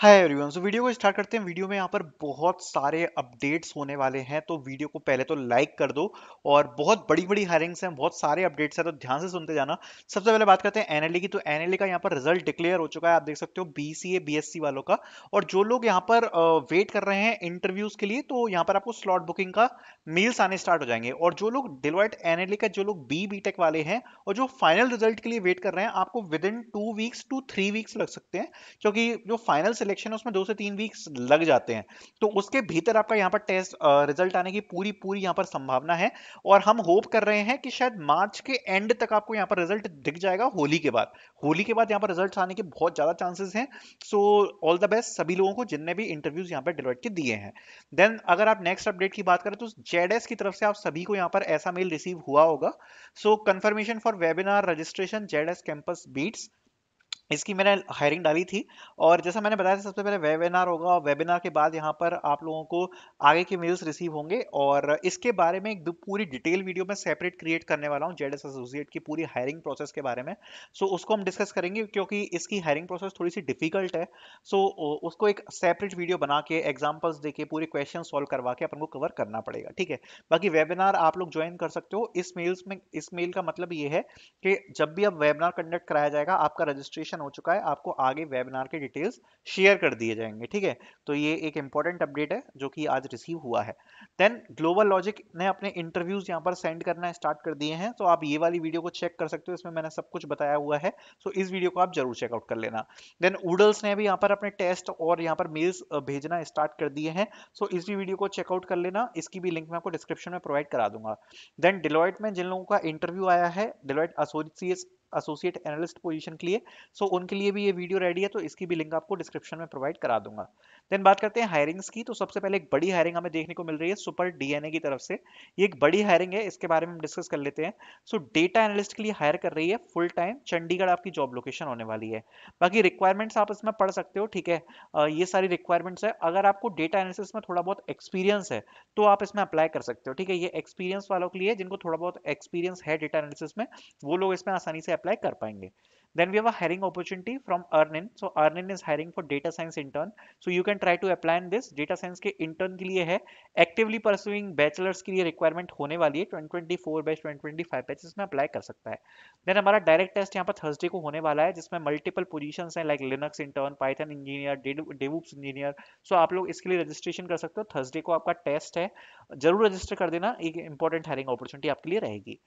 हाय everyone so video को start करते हैं वीडियो में यहाँ पर बहुत सारे अपडेट्स होने वाले हैं तो वीडियो को पहले तो लाइक कर दो और बहुत बड़ी बड़ी हायरिंग्स हैं बहुत सारे अपडेट्स हैं तो ध्यान से सुनते जाना सबसे पहले बात करते हैं एनएलए की तो एनएलए का यहाँ पर रिजल्ट डिक्लेयर हो चुका है आप देख सकते हो बीसीए सी वालों का और जो लोग यहाँ पर वेट कर रहे हैं इंटरव्यूज के लिए तो यहाँ पर आपको स्लॉट बुकिंग का मेल्स आने स्टार्ट हो जाएंगे और जो लोग डिलवाइट एनएलए का जो लोग बी बी वाले हैं और जो फाइनल रिजल्ट के लिए वेट कर रहे हैं आपको within two weeks two three weeks लग सकते हैं क्योंकि जो फाइनल सिलेक्शन है उसमें दो से तीन वीक्स लग जाते हैं तो उसके भीतर आपका यहाँ पर टेस्ट रिजल्ट आने की पूरी पूरी यहाँ पर संभावना है और हम होप कर रहे हैं कि शायद मार्च के एंड तक आपको यहाँ पर रिजल्ट दिख जाएगा होली के बाद होली के बाद यहाँ पर रिजल्ट आने के बहुत ज़्यादा चांसेस हैं सो ऑल द बेस्ट सभी लोगों को जिनने भी इंटरव्यूज यहाँ पर डिलोइट के दिए हैं देन अगर आप नेक्स्ट अपडेट की बात करें तो जेड e की तरफ से आप सभी को यहाँ पर ऐसा मेल रिसीव हुआ होगा so confirmation for webinar registration Z campus beats इसकी मैंने हायरिंग डाली थी और जैसा मैंने बताया था सबसे पहले वेबिनार होगा और वेबिनार के बाद यहाँ पर आप लोगों को आगे के मेल्स रिसीव होंगे और इसके बारे में एक पूरी डिटेल वीडियो में सेपरेट क्रिएट करने वाला हूँ जेड एस एसोसिएट की पूरी हायरिंग प्रोसेस के बारे में सो उसको हम डिस्कस करेंगे क्योंकि इसकी हायरिंग प्रोसेस थोड़ी सी डिफिकल्ट है सो उसको एक सेपरेट वीडियो बना के एग्जाम्पल्स दे के पूरे क्वेश्चन सॉल्व करवा के अपन को कवर करना पड़ेगा ठीक है बाकी वेबिनार आप लोग ज्वाइन कर सकते हो इस मेल्स में इस मेल का मतलब ये है कि जब भी अब वेबिनार कंडक्ट कराया जाएगा आपका रजिस्ट्रेशन सेशन हो चुका है आपको आगे वेबिनार के डिटेल्स शेयर कर दिए जाएंगे ठीक है तो ये एक इंपॉर्टेंट अपडेट है जो कि आज रिसीव हुआ है देन ग्लोबल लॉजिक ने अपने इंटरव्यूज यहाँ पर सेंड करना स्टार्ट कर दिए हैं तो आप ये वाली वीडियो को चेक कर सकते हो इसमें मैंने सब कुछ बताया हुआ है सो इस वीडियो को आप जरूर चेकआउट कर लेना देन उडल्स ने भी यहाँ पर अपने टेस्ट और यहाँ पर मेल्स भेजना स्टार्ट कर दिए हैं सो इस भी वीडियो को चेकआउट कर लेना इसकी भी लिंक मैं आपको डिस्क्रिप्शन में प्रोवाइड करा दूंगा देन डिलॉइट में जिन लोगों का इंटरव्यू आया है Deloitte associates associate analyst position के लिए सो so, उनके लिए भी ये वीडियो रेडी है तो इसकी भी लिंक आपको डिस्क्रिप्शन में प्रोवाइड करा दूंगा देन बात करते हैं हायरिंग्स की तो सबसे पहले एक बड़ी हायरिंग हमें देखने को मिल रही है सुपर डीएनए की तरफ से ये एक बड़ी हायरिंग है इसके बारे में हम डिस्कस कर लेते हैं सो डेटा एनालिस्ट के लिए हायर कर रही है फुल टाइम चंडीगढ़ आपकी जॉब लोकेशन होने वाली है बाकी रिक्वायरमेंट्स आप इसमें पढ़ सकते हो ठीक है ये सारी रिक्वायरमेंट्स है अगर आपको डेटा एनालिसिस में थोड़ा बहुत एक्सपीरियंस है तो आप इसमें अप्लाई कर सकते हो ठीक है ये एक्सपीरियंस वालों के लिए जिनको थोड़ा बहुत एक्सपीरियंस है डेटा एनालिसिस में वो लोग इसमें आसानी से apply kar payenge. Then we have a hiring opportunity from Earnin. So Earnin is hiring for data science intern. So you can try to apply in this. Data science के intern के लिए है. Actively pursuing bachelors के लिए requirement होने वाली है. 2024 batch 2025 batch इसमें apply कर सकता है. Then हमारा direct test यहाँ पर Thursday को होने वाला है जिसमें multiple positions हैं like Linux intern, Python engineer, DevOps engineer. So आप लोग इसके लिए registration कर सकते हो. Thursday को आपका test है. जरूर register कर देना. एक important hiring opportunity आपके लिए रहेगी.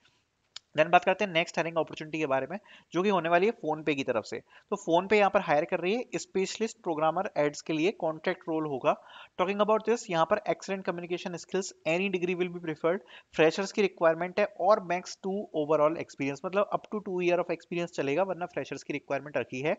देन बात करते हैं नेक्स्ट हायरिंग अपॉर्चुनिटी के बारे में जो कि होने वाली है फोन पे की तरफ से तो फोन पे यहाँ पर हायर कर रही है स्पेशलिस्ट प्रोग्रामर एड्स के लिए कॉन्ट्रैक्ट रोल होगा टॉकिंग अबाउट दिस यहाँ पर excellent communication skills any degree will be preferred freshers की रिक्वायरमेंट है और मैक्स टू ओवरऑल एक्सपीरियंस मतलब up to two year of experience चलेगा वरना फ्रेशर्स की रिक्वायरमेंट रखी है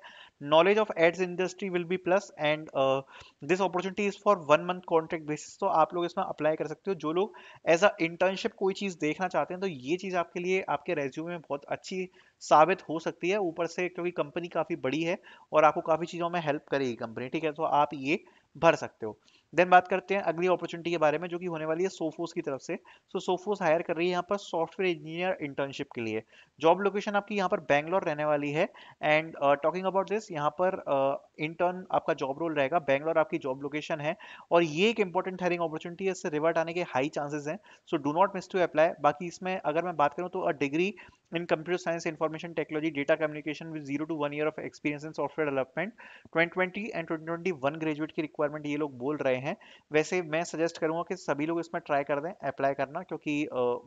knowledge of ads industry will be plus and this opportunity is for one month contract basis तो आप लोग इसमें अप्लाई कर सकते हो जो लोग एज अ इंटर्नशिप कोई चीज देखना चाहते हैं तो ये चीज आपके लिए आप आपके रेज्यूमे में बहुत अच्छी साबित हो सकती है ऊपर से क्योंकि कंपनी काफ़ी बड़ी है और आपको काफ़ी चीज़ों में हेल्प करेगी कंपनी ठीक है तो आप ये भर सकते हो देन बात करते हैं अगली अपॉर्चुनिटी के बारे में जो कि होने वाली है सोफोस की तरफ से सो सोफोस हायर कर रही है यहाँ पर सॉफ्टवेयर इंजीनियर इंटर्नशिप के लिए जॉब लोकेशन आपकी यहाँ पर बैंगलोर रहने वाली है एंड टॉकिंग अबाउट दिस यहाँ पर uh, इंटर्न टर्न आपका जॉब रोल रहेगा बैंगलोर आपकी जॉब लोकेशन है और ये एक इंपॉर्टेंट हायरिंग अपॉर्चुनिटी है इससे रिवर्ट आने के हाई चांसेस हैं so do not miss to apply बाकी इसमें अगर मैं बात करूँ तो a degree in computer science information technology data communication with zero to one year of experience in software development twenty twenty and twenty twenty one graduate की requirement ये लोग बोल रहे हैं वैसे मैं सजेस्ट करूंगा कि सभी लोग इसमें ट्राई कर दें अप्लाई करना क्योंकि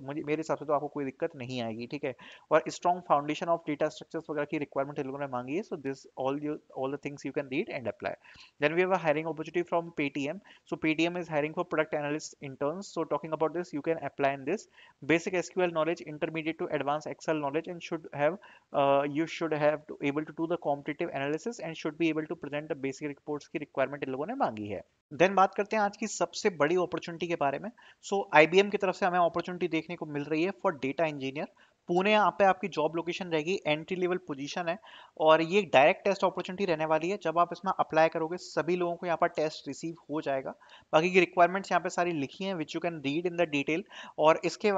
मुझे मेरे हिसाब से तो आपको कोई दिक्कत नहीं आएगी ठीक है और strong foundation of data structures वगैरह की रिक्वायरमेंट इन लोगों ने मांगी है so this all all the things you can on read and apply. Then we have a hiring opportunity from PTM. So PTM is hiring for product analyst interns. So talking about this, you can apply in this basic SQL knowledge, intermediate to advanced Excel knowledge, and should have uh, you should have to able to do the competitive analysis and should be able to present the basic reports ki requirement इन लोगों ने मांगी है. Then बात करते हैं आज की सबसे बड़ी अपॉर्चुनिटी के बारे में सो so, आईबीएम की तरफ से हमें अपॉर्चुनिटी देखने को मिल रही है फॉर डेटा इंजीनियर पुणे यहाँ पे आपकी जॉब लोकेशन रहेगी एंट्री लेवल पोजीशन है और ये डायरेक्ट टेस्ट अपॉर्चुनिटी रहने वाली है जब आप इसमें अप्लाई करोगे सभी लोगों को यहाँ पर टेस्ट रिसीव हो जाएगा बाकी की रिक्वायरमेंट्स यहाँ पे सारी लिखी हैं which you can read in the detail और इसके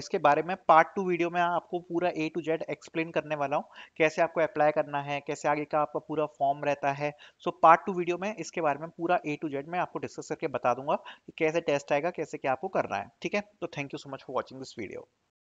इसके बारे में पार्ट टू वीडियो में आपको पूरा ए टू जेड एक्सप्लेन करने वाला हूँ कैसे आपको अप्लाई करना है कैसे आगे का आपका पूरा फॉर्म रहता है सो पार्ट टू वीडियो में इसके बारे में पूरा ए टू जेड मैं आपको डिस्कस करके बता दूंगा कि कैसे टेस्ट आएगा कैसे क्या आपको करना है ठीक है तो thank you so much for watching this video